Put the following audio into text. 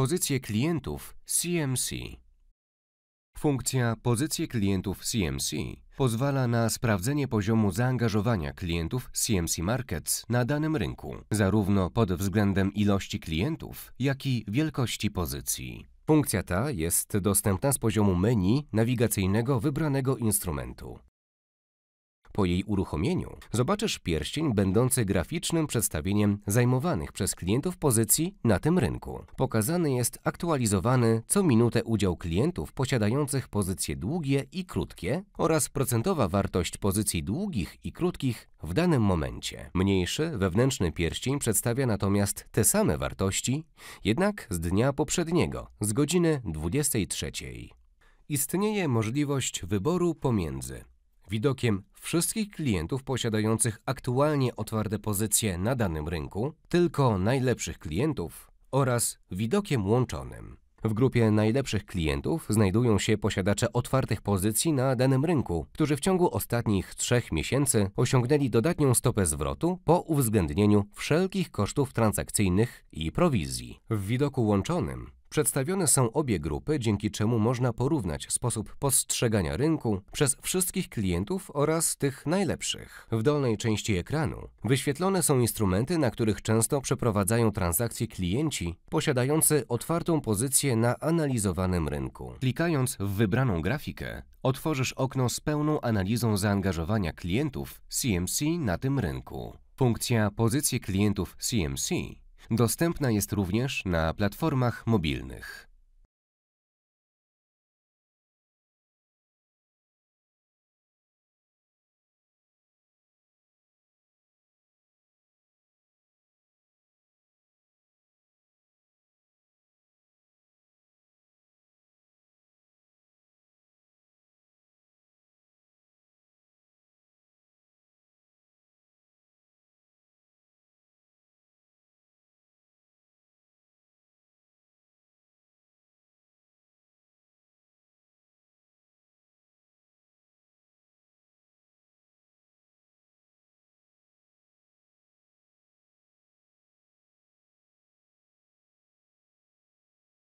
Pozycje klientów CMC. Funkcja Pozycje klientów CMC pozwala na sprawdzenie poziomu zaangażowania klientów CMC Markets na danym rynku, zarówno pod względem ilości klientów, jak i wielkości pozycji. Funkcja ta jest dostępna z poziomu menu nawigacyjnego wybranego instrumentu. Po jej uruchomieniu zobaczysz pierścień będący graficznym przedstawieniem zajmowanych przez klientów pozycji na tym rynku. Pokazany jest aktualizowany co minutę udział klientów posiadających pozycje długie i krótkie oraz procentowa wartość pozycji długich i krótkich w danym momencie. Mniejszy wewnętrzny pierścień przedstawia natomiast te same wartości, jednak z dnia poprzedniego, z godziny 23. Istnieje możliwość wyboru pomiędzy widokiem wszystkich klientów posiadających aktualnie otwarte pozycje na danym rynku, tylko najlepszych klientów oraz widokiem łączonym. W grupie najlepszych klientów znajdują się posiadacze otwartych pozycji na danym rynku, którzy w ciągu ostatnich trzech miesięcy osiągnęli dodatnią stopę zwrotu po uwzględnieniu wszelkich kosztów transakcyjnych i prowizji. W widoku łączonym Przedstawione są obie grupy, dzięki czemu można porównać sposób postrzegania rynku przez wszystkich klientów oraz tych najlepszych. W dolnej części ekranu wyświetlone są instrumenty, na których często przeprowadzają transakcje klienci posiadający otwartą pozycję na analizowanym rynku. Klikając w wybraną grafikę, otworzysz okno z pełną analizą zaangażowania klientów CMC na tym rynku. Funkcja pozycji klientów CMC Dostępna jest również na platformach mobilnych.